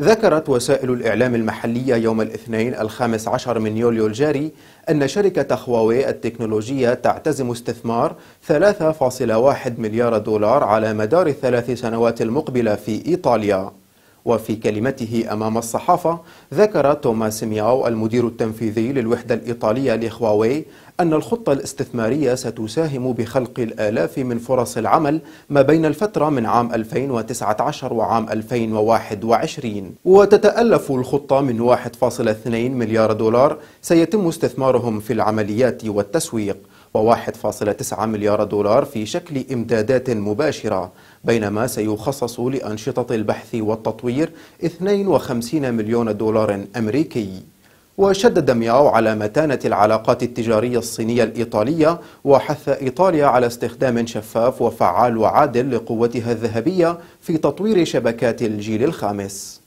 ذكرت وسائل الإعلام المحلية يوم الاثنين الخامس عشر من يوليو الجاري أن شركة هواوي التكنولوجية تعتزم استثمار 3.1 مليار دولار على مدار الثلاث سنوات المقبلة في إيطاليا وفي كلمته أمام الصحافة ذكر توماس مياو المدير التنفيذي للوحدة الإيطالية لخواوي أن الخطة الاستثمارية ستساهم بخلق الآلاف من فرص العمل ما بين الفترة من عام 2019 وعام 2021 وتتألف الخطة من 1.2 مليار دولار سيتم استثمارهم في العمليات والتسويق و1.9 مليار دولار في شكل إمدادات مباشرة بينما سيخصص لأنشطة البحث والتطوير 52 مليون دولار أمريكي وشدد مياو على متانة العلاقات التجارية الصينية الإيطالية وحث إيطاليا على استخدام شفاف وفعال وعادل لقوتها الذهبية في تطوير شبكات الجيل الخامس